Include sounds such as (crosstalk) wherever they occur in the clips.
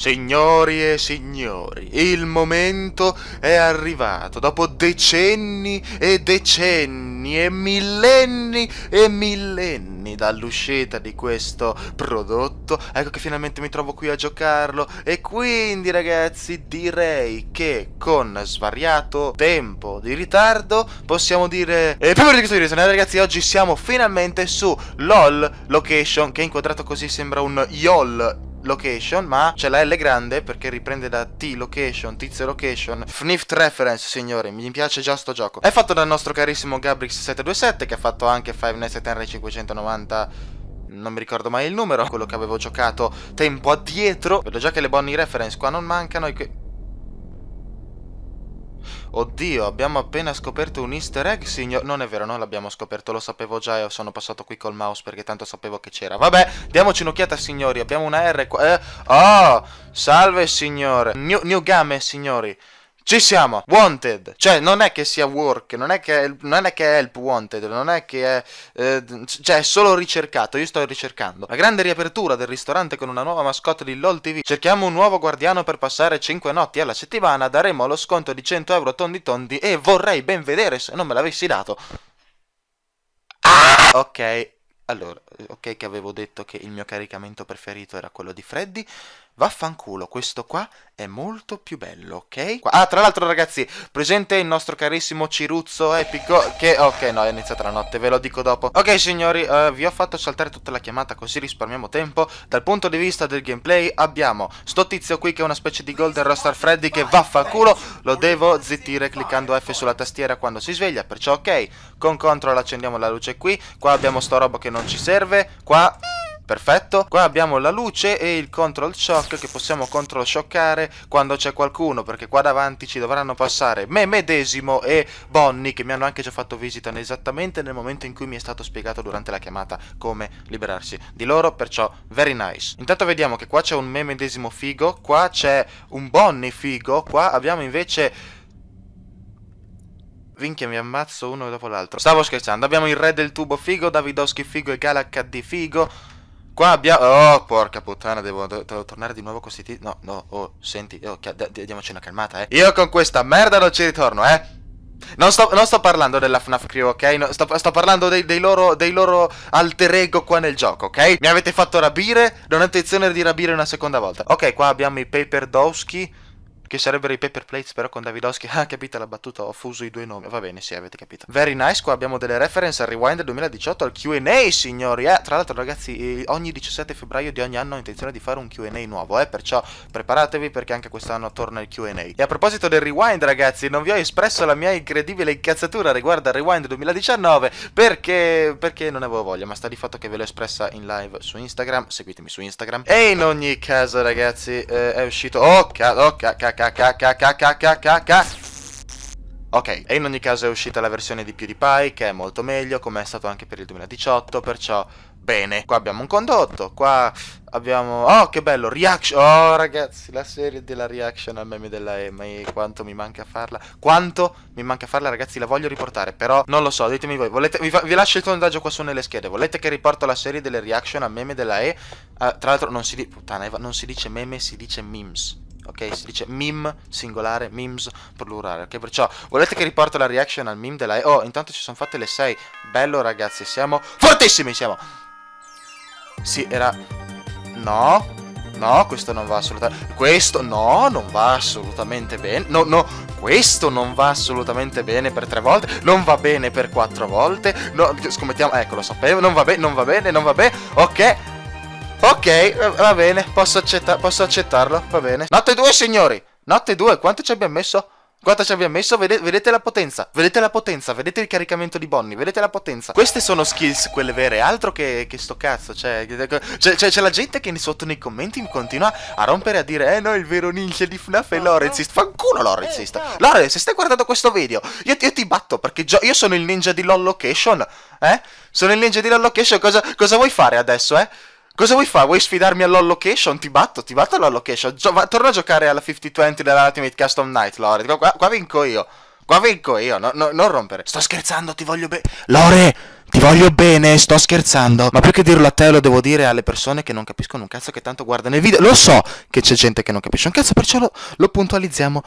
Signori e signori, il momento è arrivato, dopo decenni e decenni e millenni e millenni dall'uscita di questo prodotto, ecco che finalmente mi trovo qui a giocarlo e quindi ragazzi direi che con svariato tempo di ritardo possiamo dire... E prima di questo video ragazzi oggi siamo finalmente su LOL Location che inquadrato così sembra un YOL location, ma c'è la L grande perché riprende da T location, tizio location, fnift reference, signori, mi piace già sto gioco. È fatto dal nostro carissimo Gabrix727 che ha fatto anche Five Nights at Henry 590 non mi ricordo mai il numero, quello che avevo giocato tempo addietro. Vedo già che le Bonnie reference qua non mancano e que Oddio, abbiamo appena scoperto un easter egg, signor... Non è vero, non l'abbiamo scoperto, lo sapevo già e sono passato qui col mouse perché tanto sapevo che c'era. Vabbè, diamoci un'occhiata, signori, abbiamo una R qua... Eh, oh, salve, signore. New, new game, signori. Ci siamo, Wanted, cioè non è che sia Work, non è che, è, non è, che è Help Wanted, non è che è, eh, cioè è solo ricercato, io sto ricercando. La grande riapertura del ristorante con una nuova mascotte di LOL TV, cerchiamo un nuovo guardiano per passare 5 notti alla settimana, daremo lo sconto di 100 euro tondi tondi e vorrei ben vedere se non me l'avessi dato. Ah! Ok, allora, eh, ok che avevo detto che il mio caricamento preferito era quello di Freddy, Vaffanculo, questo qua è molto più bello, ok? Ah, tra l'altro ragazzi, presente il nostro carissimo Ciruzzo Epico che... Ok, no, è iniziata la notte, ve lo dico dopo. Ok signori, uh, vi ho fatto saltare tutta la chiamata così risparmiamo tempo. Dal punto di vista del gameplay abbiamo sto tizio qui che è una specie di Golden Roster Freddy che vaffanculo. Lo devo zittire cliccando F sulla tastiera quando si sveglia, perciò ok. Con control accendiamo la luce qui. Qua abbiamo sto roba che non ci serve. Qua perfetto qua abbiamo la luce e il control shock che possiamo control shockare quando c'è qualcuno perché qua davanti ci dovranno passare me medesimo e Bonnie che mi hanno anche già fatto visita esattamente nel momento in cui mi è stato spiegato durante la chiamata come liberarsi di loro perciò very nice intanto vediamo che qua c'è un me medesimo figo qua c'è un Bonnie figo qua abbiamo invece Vinchia mi ammazzo uno dopo l'altro Stavo scherzando Abbiamo il re del tubo figo Davidoschi figo e Galak HD figo Qua abbiamo... Oh, porca puttana, devo, devo tornare di nuovo con costituito. No, no, oh, senti, oh, diamoci una calmata, eh. Io con questa merda non ci ritorno, eh. Non sto, non sto, parlando della FNAF Crew, ok? No, sto, sto, parlando dei, dei, loro, dei, loro, alter ego qua nel gioco, ok? Mi avete fatto rapire, non ho intenzione di rapire una seconda volta. Ok, qua abbiamo i Paperdowski che sarebbero i paper plates però con Davidowski. Ah, capita la battuta, ho fuso i due nomi. Va bene, sì, avete capito. Very nice, qua abbiamo delle reference al Rewind 2018, al Q&A, signori. Eh, tra l'altro, ragazzi, eh, ogni 17 febbraio di ogni anno ho intenzione di fare un Q&A nuovo, eh, perciò preparatevi perché anche quest'anno torna il Q&A. E a proposito del Rewind, ragazzi, non vi ho espresso la mia incredibile incazzatura riguardo al Rewind 2019 perché, perché non avevo voglia, ma sta di fatto che ve l'ho espressa in live su Instagram, seguitemi su Instagram. E in ogni caso, ragazzi, eh, è uscito... Oh, cacca, oh, cacca, Ok, e in ogni caso è uscita la versione di PewDiePie che è molto meglio come è stato anche per il 2018 perciò bene Qua abbiamo un condotto, qua abbiamo... Oh che bello, reaction Oh ragazzi, la serie della reaction al meme della Emma e quanto mi manca farla Quanto mi manca farla ragazzi, la voglio riportare però non lo so, ditemi voi Volete... vi, fa... vi lascio il sondaggio qua su nelle schede Volete che riporto la serie delle reaction al meme della E? Uh, tra l'altro non si dice... puttana Eva, non si dice meme, si dice memes ok? Si dice meme singolare, memes plurale, ok? Perciò volete che riporto la reaction al meme della... Oh, intanto ci sono fatte le 6. Bello ragazzi, siamo fortissimi, siamo... Sì, era... No, no, questo non va assolutamente... Questo no, non va assolutamente bene. No, no, questo non va assolutamente bene per tre volte. Non va bene per quattro volte. No, scommettiamo... Ecco, lo sapevo. Non va bene, non va bene, non va bene. Ok. Ok, va bene, posso, accetta posso accettarlo, va bene. Notte 2, signori! Notte 2, quanto ci abbiamo messo? Quanto ci abbiamo messo, vedete, vedete la potenza, vedete la potenza, vedete il caricamento di Bonnie, vedete la potenza. Queste sono skills, quelle vere, altro che, che sto cazzo, cioè, cioè, cioè c'è la gente che sotto nei commenti mi continua a rompere a dire, eh no, il vero ninja di FNAF è ah, Lorenzist, ah. fanculo Lorenzist. Eh, Lorenz, se stai guardando questo video, io, io ti batto perché io sono il ninja di LOL Location, eh? Sono il ninja di LOL Location, cosa, cosa vuoi fare adesso, eh? Cosa vuoi fare? Vuoi sfidarmi all'allocation? Ti batto, ti batto all'allocation. Gio- va- torna a giocare alla 50-20 dell'Ultimate Custom Night, Lore. Qua, qua, vinco io. Qua vinco io, no, no, non rompere. Sto scherzando, ti voglio bene. Lore! Ti voglio bene, sto scherzando. Ma più che dirlo a te, lo devo dire alle persone che non capiscono un cazzo, che tanto guardano i video. Lo so che c'è gente che non capisce un cazzo, perciò lo, lo puntualizziamo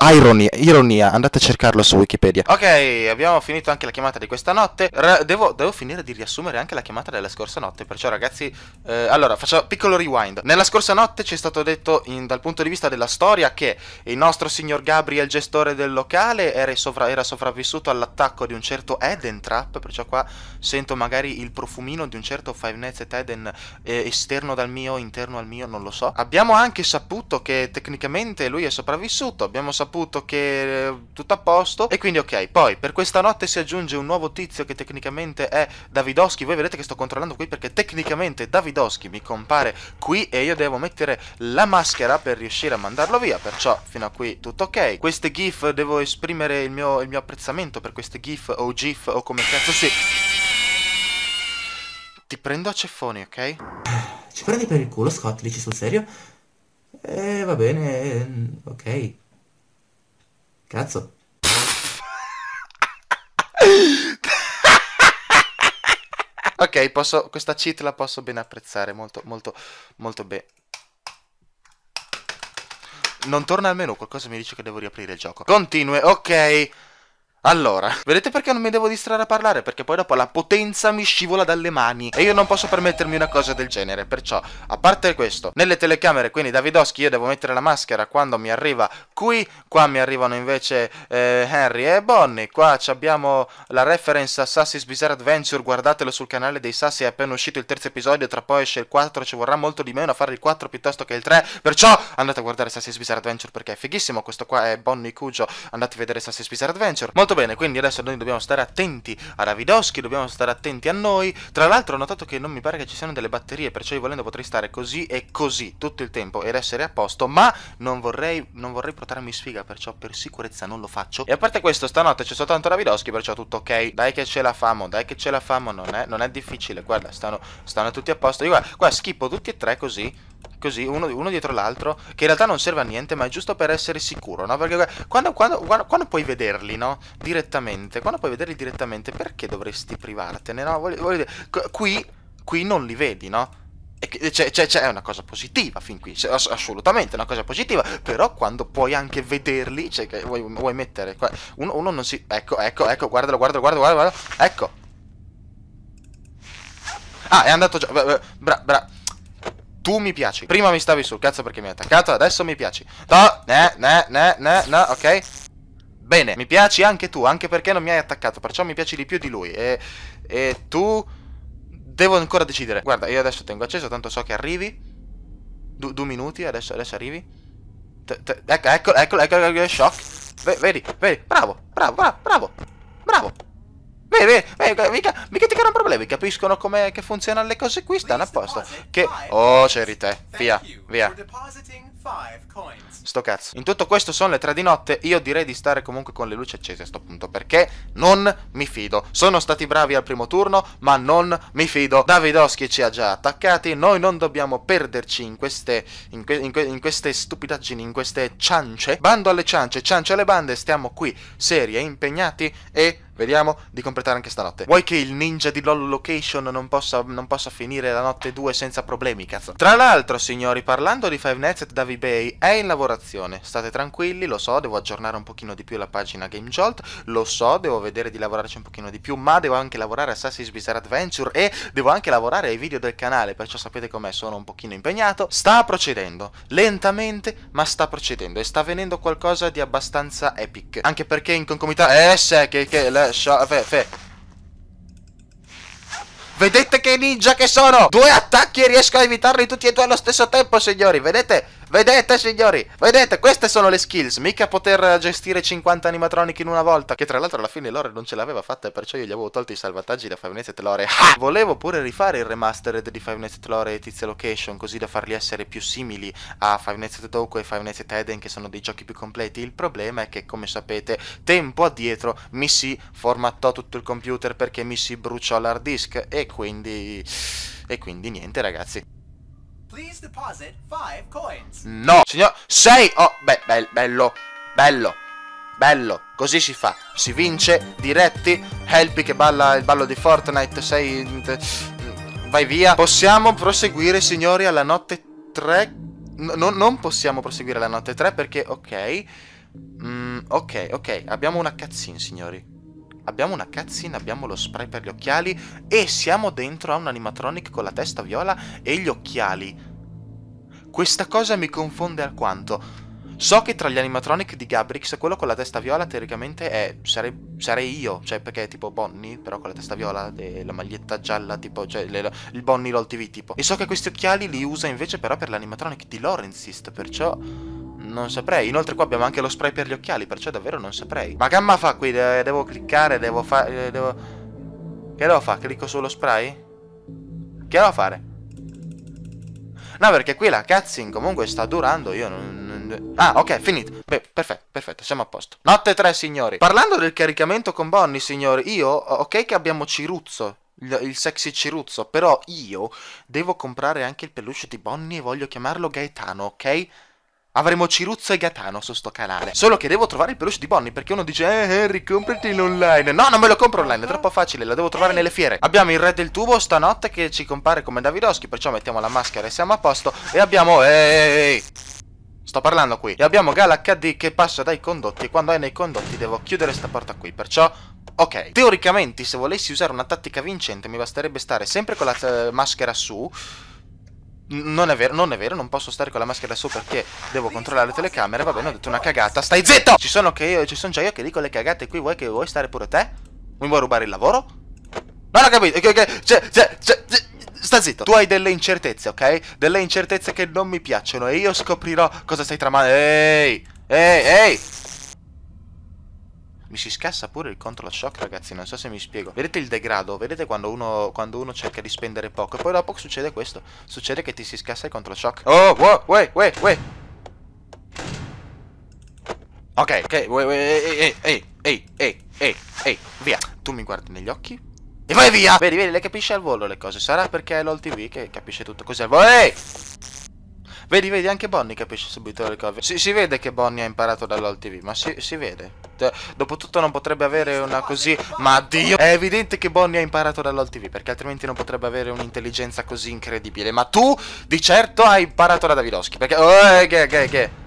Ironia, ironia, andate a cercarlo su Wikipedia. Ok, abbiamo finito anche la chiamata di questa notte. Ra devo, devo, finire di riassumere anche la chiamata della scorsa notte. Perciò, ragazzi, eh, allora faccio piccolo rewind. Nella scorsa notte ci è stato detto, in, dal punto di vista della storia, che il nostro signor Gabriel, gestore del locale, era, sovra era sopravvissuto all'attacco di un certo Eden Trap. Perciò, qua sento magari il profumino di un certo Five Nights at Eden eh, esterno dal mio, interno al mio, non lo so. Abbiamo anche saputo che tecnicamente lui è sopravvissuto. Abbiamo saputo saputo che eh, tutto a posto e quindi ok. Poi per questa notte si aggiunge un nuovo tizio che tecnicamente è Davidoschi Voi vedete che sto controllando qui perché tecnicamente Davidoschi mi compare qui e io devo mettere la maschera per riuscire a mandarlo via. Perciò fino a qui tutto ok. Queste GIF devo esprimere il mio, il mio apprezzamento per queste GIF o GIF o come cazzo si... Ti prendo a ceffoni, ok? Ci prendi per il culo, Scott, dici sul serio? Eh, va bene, mm, ok. Cazzo. ok, posso, questa cheat la posso ben apprezzare, molto, molto, molto bene. Non torna almeno, qualcosa mi dice che devo riaprire il gioco. Continue, ok. Allora, vedete perché non mi devo distrarre a parlare? Perché poi dopo la potenza mi scivola dalle mani e io non posso permettermi una cosa del genere, perciò, a parte questo, nelle telecamere, quindi Davidoschi, io devo mettere la maschera quando mi arriva qui, qua mi arrivano invece eh, Henry e Bonnie, qua abbiamo la reference a Sassy's Bizarre Adventure, guardatelo sul canale dei Sassy, è appena uscito il terzo episodio, tra poi esce il 4, ci vorrà molto di meno a fare il 4 piuttosto che il 3, perciò andate a guardare Sassy's Bizarre Adventure perché è fighissimo, questo qua è Bonnie Cugio. andate a vedere Sassy's Bizarre Adventure. Molto Molto bene, quindi adesso noi dobbiamo stare attenti a Ravidoschi, dobbiamo stare attenti a noi. Tra l'altro ho notato che non mi pare che ci siano delle batterie, perciò io volendo potrei stare così e così tutto il tempo ed essere a posto, ma non vorrei, non vorrei portarmi sfiga, perciò per sicurezza non lo faccio. E a parte questo, stanotte c'è soltanto Ravidoschi, perciò tutto ok. Dai che ce la famo, dai che ce la famo, non è, non è difficile. Guarda, stanno, stanno tutti a posto. Io guarda, qua schippo tutti e tre così. Così, uno, uno dietro l'altro, che in realtà non serve a niente, ma è giusto per essere sicuro, no? Perché quando, quando, quando, quando puoi vederli, no? Direttamente, quando puoi vederli direttamente, perché dovresti privartene, no? Vuol, voglio dire, qui, qui non li vedi, no? Cioè, è una cosa positiva fin qui, assolutamente una cosa positiva, però quando puoi anche vederli, cioè che vuoi, vuoi mettere, uno, uno, non si... Ecco, ecco, ecco, guardalo, guardalo, guardalo, guardalo, ecco. Ah, è andato già... Bra, bra, tu mi piaci. Prima mi stavi sul cazzo perché mi hai attaccato, adesso mi piaci. No, ne, ne, ne, ne, no, ok. Bene, mi piaci anche tu, anche perché non mi hai attaccato, perciò mi piaci di più di lui. E, e tu... Devo ancora decidere. Guarda, io adesso tengo acceso, tanto so che arrivi. Du, due minuti, adesso, adesso arrivi. T, t, ecco, ecco, ecco, ecco, ecco, ecco, shock. V vedi, vedi, bravo, bravo, bravo, bravo. Beh, beh, beh eh, mica, mica ti creano problemi, capiscono come funzionano le cose qui, stanno apposta. Che... Oh, c'eri te. Via, via. Sto cazzo. In tutto questo sono le 3 di notte. Io direi di stare comunque con le luci accese a sto punto. Perché non mi fido. Sono stati bravi al primo turno, ma non mi fido. Davidoschi ci ha già attaccati. Noi non dobbiamo perderci in queste, in, que, in, que, in queste stupidaggini, in queste ciance. Bando alle ciance, ciance alle bande. Stiamo qui seri e impegnati e... Vediamo di completare anche stanotte. Vuoi che il ninja di LOL Location non possa, non possa finire la notte 2 senza problemi, cazzo? Tra l'altro, signori, parlando di Five Nights at David eBay è in lavorazione, state tranquilli, lo so, devo aggiornare un pochino di più la pagina Game Jolt, lo so, devo vedere di lavorarci un pochino di più, ma devo anche lavorare a Assassin's Bizarre Adventure e devo anche lavorare ai video del canale, perciò sapete com'è, sono un pochino impegnato. Sta procedendo, lentamente, ma sta procedendo e sta avvenendo qualcosa di abbastanza epic, anche perché in concomitanza... Eh, se, che, che, lascia, fe, fe... Vedete che ninja che sono! Due attacchi e riesco a evitarli tutti e due allo stesso tempo, signori, vedete? Vedete signori, vedete, queste sono le skills, mica poter gestire 50 animatronic in una volta, che tra l'altro alla fine Lore non ce l'aveva fatta, e perciò io gli avevo tolto i salvataggi da Five Nights at Lore. Ha! Ah! Volevo pure rifare il remastered di Five Nights at Lore e Tizia Location, così da farli essere più simili a Five Nights at Doku e Five Nights at Eden, che sono dei giochi più completi. Il problema è che, come sapete, tempo addietro mi si formattò tutto il computer perché mi si bruciò l'hard disk e quindi... E quindi niente ragazzi. No, signor... 6! Oh, beh, be bello, bello, bello. Così si fa. Si vince, diretti. Helpy che balla il ballo di Fortnite, 6... Mm, vai via. Possiamo proseguire, signori, alla notte 3... No, non possiamo proseguire alla notte 3 perché... Ok... Mm, ok, ok. Abbiamo una cazzin, signori. Abbiamo una cutscene, abbiamo lo spray per gli occhiali e siamo dentro a un animatronic con la testa viola e gli occhiali. Questa cosa mi confonde alquanto. So che tra gli animatronic di Gabrix quello con la testa viola teoricamente è, sarei, sarei, io, cioè perché è tipo Bonnie, però con la testa viola e la maglietta gialla, tipo cioè, le, il Bonnie LOL TV tipo. E so che questi occhiali li usa invece però per l'animatronic di Lorenzist, perciò non saprei. Inoltre qua abbiamo anche lo spray per gli occhiali, perciò davvero non saprei. Ma gamma fa qui? devo cliccare, devo fare... Eh, devo... Che devo fare? Clicco sullo spray? Che devo fare? No, perché qui la cutscene comunque sta durando, io non... Ah, ok, finito. Beh, perfetto, perfetto, siamo a posto. Notte 3, signori. Parlando del caricamento con Bonnie, signori, io... Ok che abbiamo Ciruzzo, il, sexy Ciruzzo, però io devo comprare anche il peluche di Bonnie e voglio chiamarlo Gaetano, ok? Avremo Ciruzzo e Gatano su sto canale. Solo che devo trovare il peluche di Bonnie perché uno dice Eh Harry compratelo online. No, non me lo compro online, è troppo facile, lo devo trovare nelle fiere. Abbiamo il re del tubo stanotte che ci compare come Davidoschi, perciò mettiamo la maschera e siamo a posto. E abbiamo... Ehi! Sto parlando qui. E abbiamo Gala HD che passa dai condotti e quando è nei condotti devo chiudere sta porta qui, perciò Ok, teoricamente se volessi usare una tattica vincente mi basterebbe stare sempre con la eh, maschera su non è vero, non è vero, non posso stare con la maschera su perché devo controllare le telecamere. Va bene, ho detto una cagata. Stai zitto! Ci sono, io, ci sono già io che dico le cagate qui. Vuoi che vuoi stare pure te? Mi vuoi rubare il lavoro? Non ho capito. Okay, okay. C'è, c'è, c'è, Sta zitto. Tu hai delle incertezze, ok? Delle incertezze che non mi piacciono. E io scoprirò cosa stai tramando. Ehi, ehi, ehi. Mi si scassa pure il control shock ragazzi Non so se mi spiego Vedete il degrado Vedete quando uno, quando uno cerca di spendere poco E poi dopo succede questo Succede che ti si scassa il control shock Oh wow Uè uè uè Ok ok uè, uè, Ehi ehi ehi ehi ehi ehi Via Tu mi guardi negli occhi E vai via Vedi vedi le capisci al volo le cose Sarà perché è l'OL TV che capisce tutto così al volo Ehi Vedi, vedi, anche Bonnie capisce subito le cose. Si, si vede che Bonnie ha imparato dall'OL ma si, si vede. Dopotutto non potrebbe avere una così... Ma Dio! È evidente che Bonnie ha imparato dall'OL perché altrimenti non potrebbe avere un'intelligenza così incredibile. Ma tu, di certo, hai imparato da Davidowski, perché... Oh, eh, che, che, che...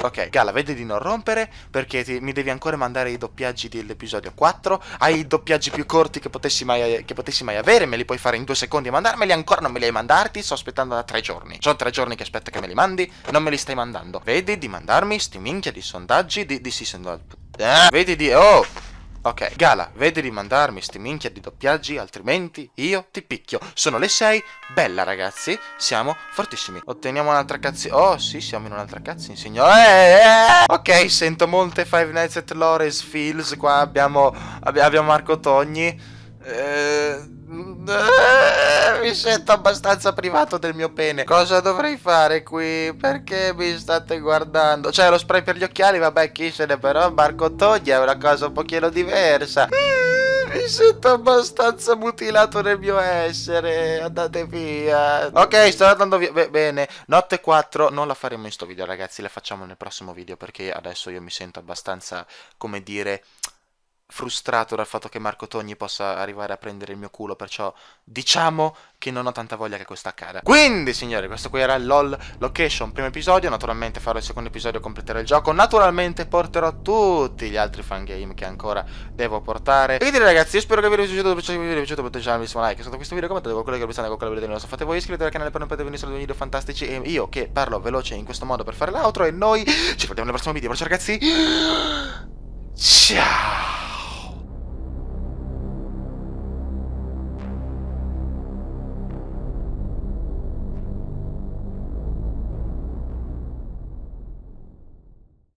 Ok, Gala, vedi di non rompere perché ti, mi devi ancora mandare i doppiaggi dell'episodio 4. Hai i doppiaggi più corti che potessi, mai, che potessi mai avere, me li puoi fare in due secondi e mandarmeli. Ancora non me li hai mandati, sto aspettando da tre giorni. Sono tre giorni che aspetto che me li mandi, non me li stai mandando. Vedi di mandarmi sti minchia di sondaggi di, di season... Ah, vedi di... Oh! Ok, Gala, vedi di mandarmi sti minchia di doppiaggi, altrimenti io ti picchio. Sono le 6, bella ragazzi, siamo fortissimi. Otteniamo un'altra cazzi... Oh, sì, siamo in un'altra cazzi, signore. Eh, eh, eh. Ok, sento molte Five Nights at Lores feels, qua abbiamo, abbiamo Marco Togni. Eh eh, mi sento abbastanza privato del mio pene. Cosa dovrei fare qui? Perché mi state guardando? Cioè, lo spray per gli occhiali, vabbè, chi se ne però Marco Toglia è una cosa un pochino diversa. Eh, mi sento abbastanza mutilato nel mio essere. Andate via. Ok, sto andando via. Beh, bene, notte 4 non la faremo in sto video, ragazzi. La facciamo nel prossimo video perché adesso io mi sento abbastanza, come dire frustrato dal fatto che Marco Togni possa arrivare a prendere il mio culo, perciò diciamo che non ho tanta voglia che questo accada. Quindi, signori, questo qui era il LOL Location, primo episodio, naturalmente farò il secondo episodio, e completerò il gioco, naturalmente porterò tutti gli altri fangame che ancora devo portare. E quindi ragazzi, io spero che vi sia piaciuto, se vi è piaciuto potete lasciare un like, sotto questo video, commentate quello che vi stanno con quello che vedete, non fate voi, iscrivetevi al canale per non perdere i video fantastici e io che parlo veloce in questo modo per fare l'altro. e noi ci vediamo nel prossimo video, (gasps) ciao ragazzi, ciao!